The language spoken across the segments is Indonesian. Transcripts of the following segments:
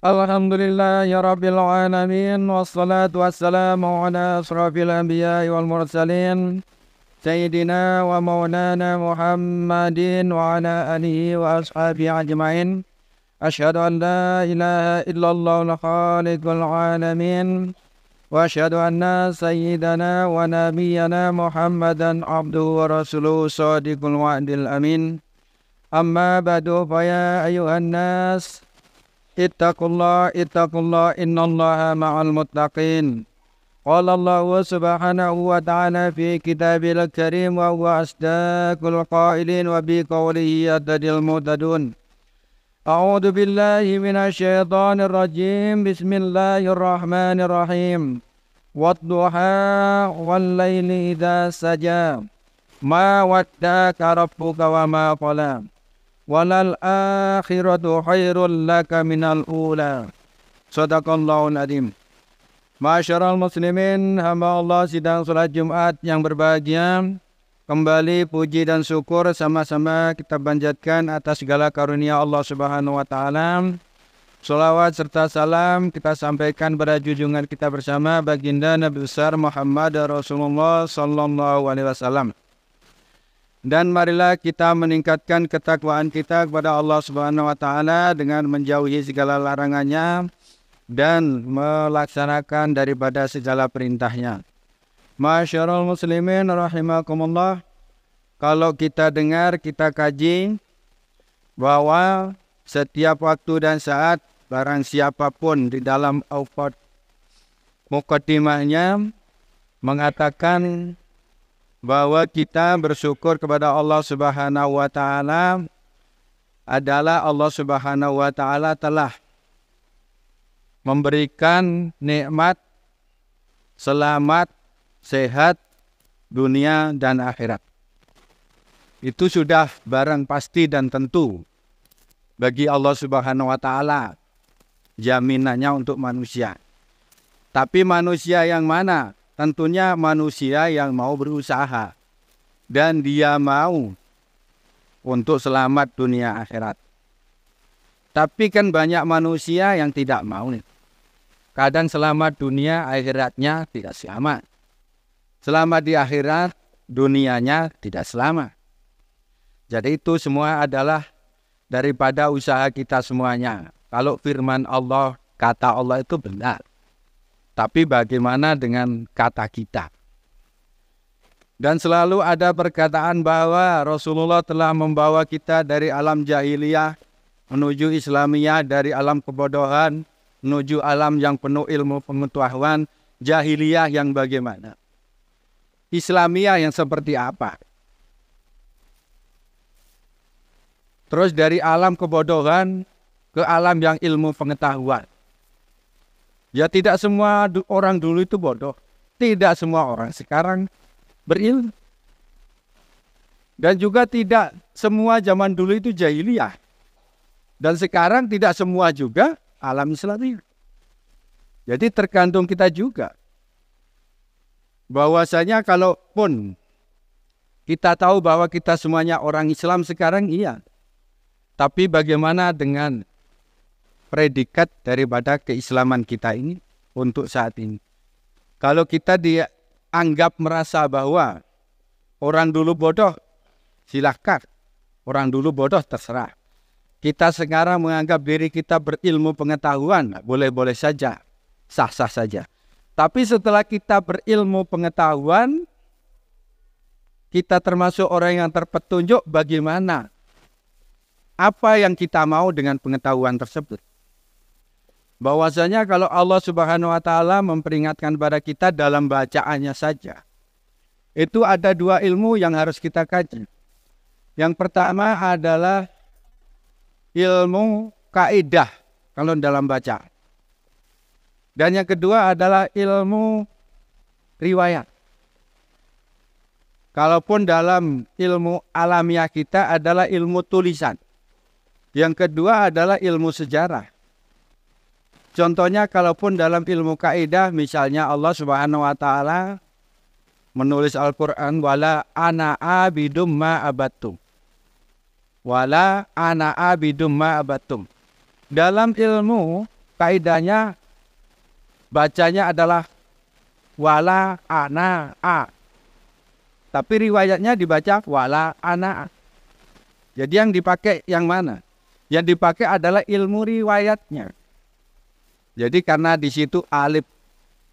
الحمد لله رب العالمين والصلاة والسلام على أشرف الأنبياء والمرسلين سيدنا ومولانا محمد وعلى آله وأصحابه أجمعين أشهد أن لا إله إلا الله الخالق العالمين وأشهد أن سيدنا ونبينا محمدا عبده ورسوله صادق الوعد الأمين أما بعد فيا أيها الناس ittaqullah ittaqullah innallaha ma'al muttaqin قال الله سبحانه وتعالى في كتابه الكريم وهو أصدق القائلين وبقوله يهتدي المهتدون أعوذ بالله من الشيطان الرجيم بسم الله الرحمن الرحيم والضحى والليل إذا سجى ما ودعك ربك وما قلى walal akhiratu khairul laka minal ula. sadaqallahu adim. masyarakat muslimin, hamba Allah sidang sholat Jumat yang berbahagia. Kembali puji dan syukur sama-sama kita panjatkan atas segala karunia Allah Subhanahu wa taala. Salawat serta salam kita sampaikan pada junjungan kita bersama baginda Nabi besar Muhammad Rasulullah sallallahu alaihi wasallam dan marilah kita meningkatkan ketakwaan kita kepada Allah Subhanahu wa taala dengan menjauhi segala larangannya dan melaksanakan daripada segala perintahnya. Masyarul muslimin rahimakumullah. Kalau kita dengar, kita kaji bahwa setiap waktu dan saat barang siapapun di dalam awqat mukadimahnya mengatakan bahwa kita bersyukur kepada Allah Subhanahu wa taala adalah Allah Subhanahu wa taala telah memberikan nikmat selamat, sehat dunia dan akhirat. Itu sudah barang pasti dan tentu bagi Allah Subhanahu wa taala jaminannya untuk manusia. Tapi manusia yang mana tentunya manusia yang mau berusaha dan dia mau untuk selamat dunia akhirat. Tapi kan banyak manusia yang tidak mau nih. Kadang selamat dunia akhiratnya tidak selamat. Selamat di akhirat dunianya tidak selamat. Jadi itu semua adalah daripada usaha kita semuanya. Kalau firman Allah, kata Allah itu benar tapi bagaimana dengan kata kita? Dan selalu ada perkataan bahwa Rasulullah telah membawa kita dari alam jahiliyah menuju Islamiyah, dari alam kebodohan menuju alam yang penuh ilmu pengetahuan, jahiliyah yang bagaimana? Islamiyah yang seperti apa? Terus dari alam kebodohan ke alam yang ilmu pengetahuan. Ya tidak semua orang dulu itu bodoh. Tidak semua orang sekarang berilmu. Dan juga tidak semua zaman dulu itu jahiliyah. Dan sekarang tidak semua juga alam Islam. Jadi tergantung kita juga. Bahwasanya kalaupun kita tahu bahwa kita semuanya orang Islam sekarang iya. Tapi bagaimana dengan predikat daripada keislaman kita ini untuk saat ini. Kalau kita dianggap merasa bahwa orang dulu bodoh, silahkan. Orang dulu bodoh, terserah. Kita sekarang menganggap diri kita berilmu pengetahuan, boleh-boleh saja, sah-sah saja. Tapi setelah kita berilmu pengetahuan, kita termasuk orang yang terpetunjuk bagaimana apa yang kita mau dengan pengetahuan tersebut bahwasanya kalau Allah Subhanahu wa taala memperingatkan pada kita dalam bacaannya saja itu ada dua ilmu yang harus kita kaji. Yang pertama adalah ilmu kaidah kalau dalam baca. Dan yang kedua adalah ilmu riwayat. Kalaupun dalam ilmu alamiah kita adalah ilmu tulisan. Yang kedua adalah ilmu sejarah. Contohnya kalaupun dalam ilmu kaidah misalnya Allah Subhanahu wa taala menulis Al-Qur'an wala ana abidum ma abattum. Wala ana abidum ma abattum. Dalam ilmu kaidahnya bacanya adalah wala ana a. Tapi riwayatnya dibaca wala ana. A. Jadi yang dipakai yang mana? Yang dipakai adalah ilmu riwayatnya. Jadi karena di situ alif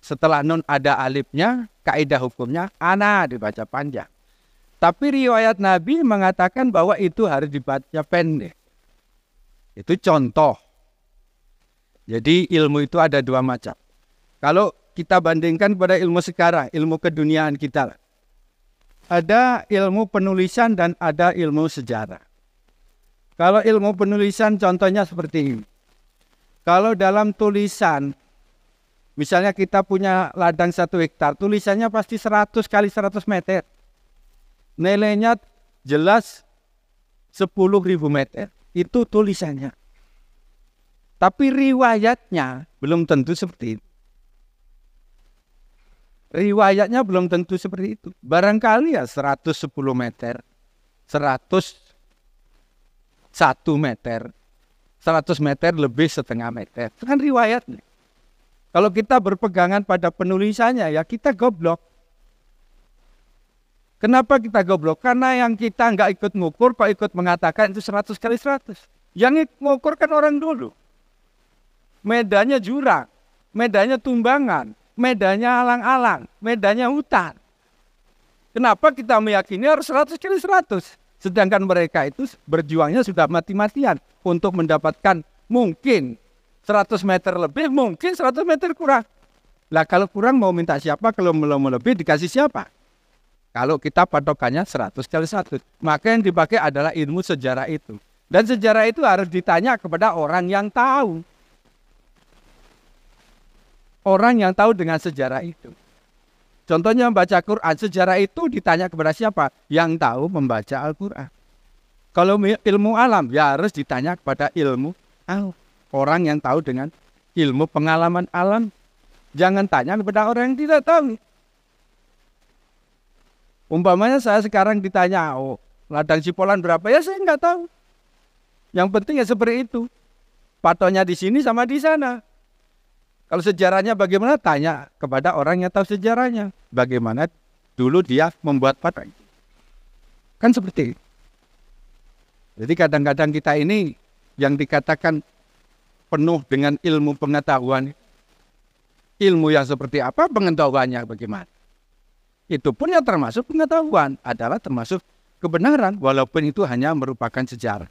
setelah nun ada alifnya, kaidah hukumnya ana dibaca panjang. Tapi riwayat Nabi mengatakan bahwa itu harus dibaca pendek. Itu contoh. Jadi ilmu itu ada dua macam. Kalau kita bandingkan pada ilmu sekarang, ilmu keduniaan kita. Ada ilmu penulisan dan ada ilmu sejarah. Kalau ilmu penulisan contohnya seperti ini. Kalau dalam tulisan, misalnya kita punya ladang satu hektar, tulisannya pasti 100 kali 100 meter. Nilainya jelas 10.000 meter. Itu tulisannya. Tapi riwayatnya belum tentu seperti itu. Riwayatnya belum tentu seperti itu. Barangkali ya 110 meter, satu meter, 100 meter lebih setengah meter. Itu kan riwayat. Kalau kita berpegangan pada penulisannya ya kita goblok. Kenapa kita goblok? Karena yang kita nggak ikut ngukur kok ikut mengatakan itu 100 kali 100. Yang ngukur kan orang dulu. Medannya jurang, medannya tumbangan, medannya alang-alang, medannya hutan. Kenapa kita meyakini harus 100 kali 100? Sedangkan mereka itu berjuangnya sudah mati-matian untuk mendapatkan mungkin 100 meter lebih, mungkin 100 meter kurang. Lah kalau kurang mau minta siapa, kalau mau lebih dikasih siapa? Kalau kita patokannya 100 kali 1. Maka yang dipakai adalah ilmu sejarah itu. Dan sejarah itu harus ditanya kepada orang yang tahu. Orang yang tahu dengan sejarah itu. Contohnya membaca al Quran. Sejarah itu ditanya kepada siapa? Yang tahu membaca Al-Quran. Kalau ilmu alam, ya harus ditanya kepada ilmu alam. Orang yang tahu dengan ilmu pengalaman alam. Jangan tanya kepada orang yang tidak tahu. Umpamanya saya sekarang ditanya, oh ladang sipolan berapa? Ya saya nggak tahu. Yang penting ya seperti itu. Patonya di sini sama di sana. Kalau sejarahnya bagaimana? Tanya kepada orang yang tahu sejarahnya. Bagaimana dulu dia membuat itu. Kan seperti itu. Jadi kadang-kadang kita ini yang dikatakan penuh dengan ilmu pengetahuan. Ilmu yang seperti apa pengetahuannya bagaimana? Itu pun yang termasuk pengetahuan adalah termasuk kebenaran walaupun itu hanya merupakan sejarah.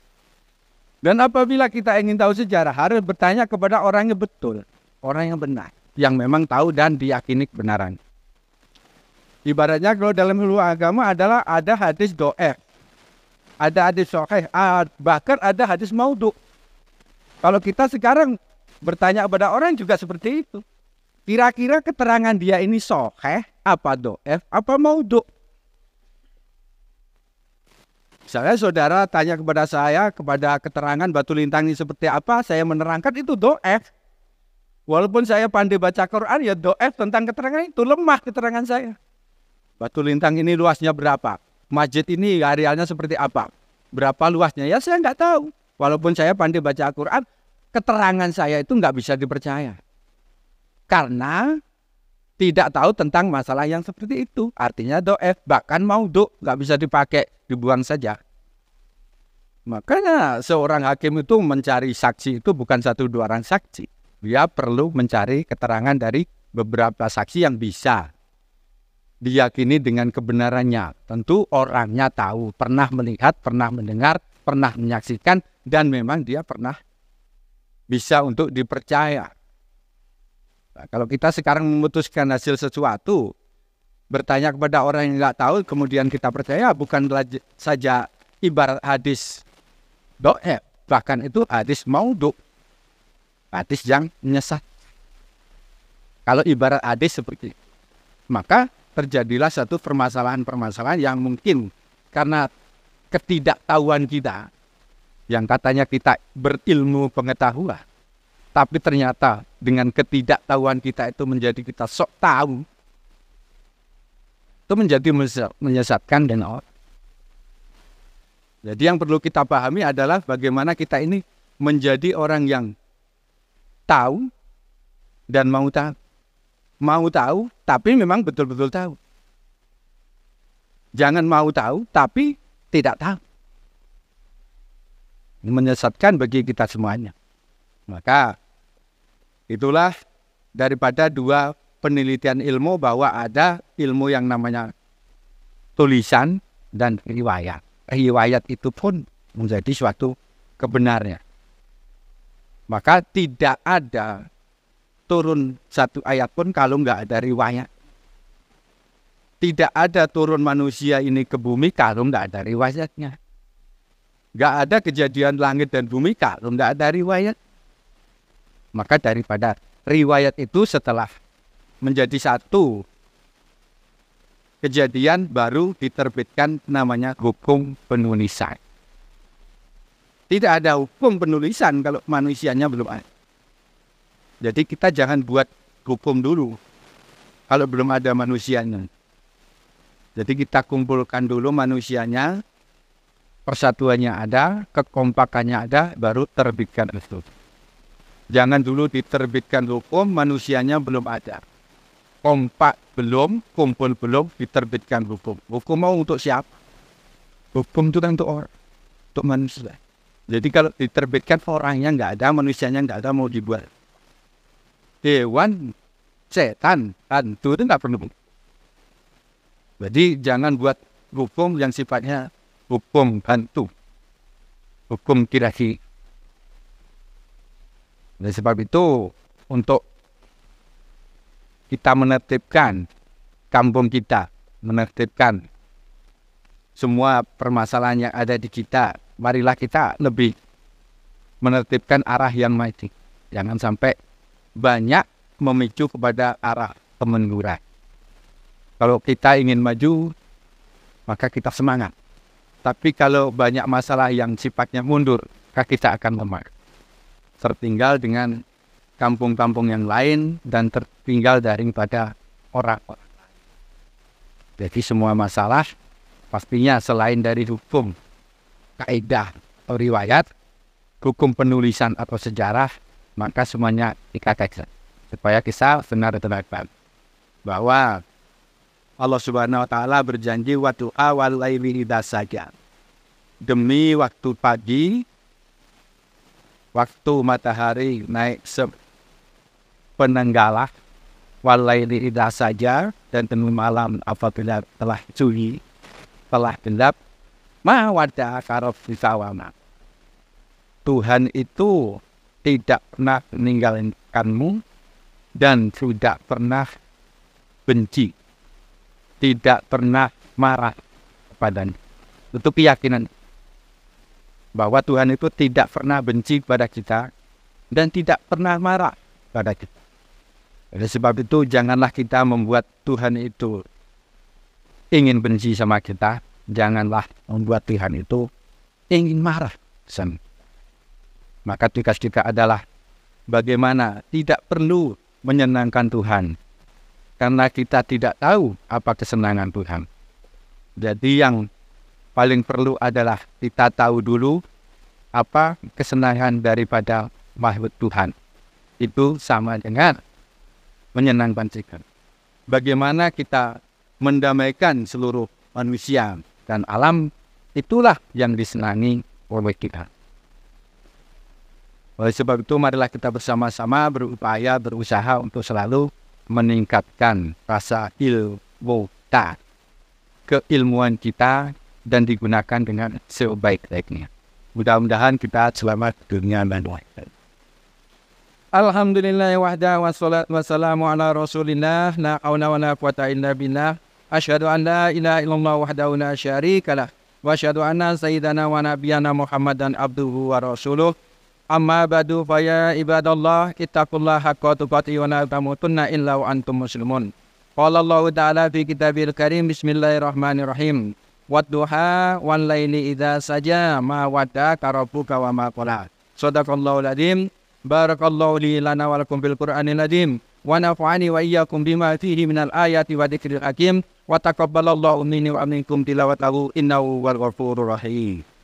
Dan apabila kita ingin tahu sejarah harus bertanya kepada orang yang betul orang yang benar, yang memang tahu dan diyakini kebenaran. Ibaratnya kalau dalam ilmu agama adalah ada hadis doef, ada hadis sokeh, bahkan ada hadis maudhu. Kalau kita sekarang bertanya kepada orang juga seperti itu. Kira-kira keterangan dia ini sokeh apa doef apa maudhu? Misalnya saudara tanya kepada saya kepada keterangan batu lintang ini seperti apa, saya menerangkan itu doef. Walaupun saya pandai baca Quran, ya doef tentang keterangan itu lemah keterangan saya. Batu lintang ini luasnya berapa? Masjid ini arealnya seperti apa? Berapa luasnya? Ya saya nggak tahu. Walaupun saya pandai baca quran keterangan saya itu nggak bisa dipercaya. Karena tidak tahu tentang masalah yang seperti itu. Artinya doef, bahkan mau do, nggak bisa dipakai, dibuang saja. Makanya seorang hakim itu mencari saksi itu bukan satu dua orang saksi dia perlu mencari keterangan dari beberapa saksi yang bisa diyakini dengan kebenarannya. Tentu orangnya tahu, pernah melihat, pernah mendengar, pernah menyaksikan, dan memang dia pernah bisa untuk dipercaya. Nah, kalau kita sekarang memutuskan hasil sesuatu, bertanya kepada orang yang tidak tahu, kemudian kita percaya, bukan saja ibarat hadis do'eb, bahkan itu hadis mauduk hadis yang menyesat. Kalau ibarat hadis seperti itu. Maka terjadilah satu permasalahan-permasalahan yang mungkin karena ketidaktahuan kita yang katanya kita berilmu pengetahuan tapi ternyata dengan ketidaktahuan kita itu menjadi kita sok tahu itu menjadi menyesatkan dan orang jadi yang perlu kita pahami adalah bagaimana kita ini menjadi orang yang tahu dan mau tahu. Mau tahu, tapi memang betul-betul tahu. Jangan mau tahu, tapi tidak tahu. menyesatkan bagi kita semuanya. Maka itulah daripada dua penelitian ilmu bahwa ada ilmu yang namanya tulisan dan riwayat. Riwayat itu pun menjadi suatu kebenarnya. Maka tidak ada turun satu ayat pun kalau nggak ada riwayat. Tidak ada turun manusia ini ke bumi kalau nggak ada riwayatnya. Nggak ada kejadian langit dan bumi kalau nggak ada riwayat. Maka daripada riwayat itu setelah menjadi satu kejadian baru diterbitkan namanya hukum penulisan. Tidak ada hukum penulisan kalau manusianya belum ada. Jadi kita jangan buat hukum dulu kalau belum ada manusianya. Jadi kita kumpulkan dulu manusianya, persatuannya ada, kekompakannya ada, baru terbitkan itu. Jangan dulu diterbitkan hukum, manusianya belum ada. Kompak belum, kumpul belum, diterbitkan hukum. Hukum mau untuk siapa? Hukum itu kan untuk orang, untuk manusia. Jadi kalau diterbitkan orangnya nggak ada, manusianya nggak ada mau dibuat hewan, setan, hantu itu nggak perlu. Jadi jangan buat hukum yang sifatnya hukum hantu, hukum kirahi. Dan nah, sebab itu untuk kita menertibkan kampung kita, menertibkan semua permasalahan yang ada di kita, marilah kita lebih menertibkan arah yang mati. Jangan sampai banyak memicu kepada arah kemunduran. Kalau kita ingin maju, maka kita semangat. Tapi kalau banyak masalah yang sifatnya mundur, maka kita akan lemah. Tertinggal dengan kampung-kampung yang lain dan tertinggal daripada orang-orang. Jadi semua masalah pastinya selain dari hukum kaidah atau riwayat hukum penulisan atau sejarah maka semuanya dikatakan supaya kisah benar terdapat bahwa Allah Subhanahu wa taala berjanji waktu awal laili saja demi waktu pagi waktu matahari naik se walaili walaili saja dan tenun malam apabila telah sunyi telah gelap ma wada karob disawama. Tuhan itu tidak pernah meninggalkanmu dan tidak pernah benci, tidak pernah marah kepada Itu keyakinan bahwa Tuhan itu tidak pernah benci pada kita dan tidak pernah marah pada kita. Oleh sebab itu janganlah kita membuat Tuhan itu ingin benci sama kita, janganlah membuat Tuhan itu ingin marah. Sen. Maka tugas kita adalah bagaimana tidak perlu menyenangkan Tuhan. Karena kita tidak tahu apa kesenangan Tuhan. Jadi yang paling perlu adalah kita tahu dulu apa kesenangan daripada mahluk Tuhan. Itu sama dengan menyenangkan Tuhan. Bagaimana kita mendamaikan seluruh manusia dan alam itulah yang disenangi oleh kita. Oleh sebab itu marilah kita bersama-sama berupaya berusaha untuk selalu meningkatkan rasa ilmu ta, keilmuan kita dan digunakan dengan sebaik-baiknya. Mudah-mudahan kita selamat dunia dan akhirat. Alhamdulillah wahda wassalatu wassalamu ala rasulillah la wa wala quwata illa billah Asyhadu an la ilaha illallah wahdahu la syarikalah wa asyhadu anna sayyidana wa nabiyana Muhammadan abduhu wa rasuluh. Amma ba'du fa ya ibadallah ittaqullaha haqqa tuqatih wa la tamutunna illa wa antum muslimun. Qala Allahu ta'ala fi kitabil karim bismillahirrahmanirrahim. Wadduha wal laili idza saja ma wada karabuka wa ma qala. Sadaqallahu al Barakallahu li lana wa lakum bil Qur'anil azim. ونفعني وإياكم بما فيه من الآيات وذكر الحكيم وتقبل الله مني ومنكم تلاوته إنه هو الغفور الرحيم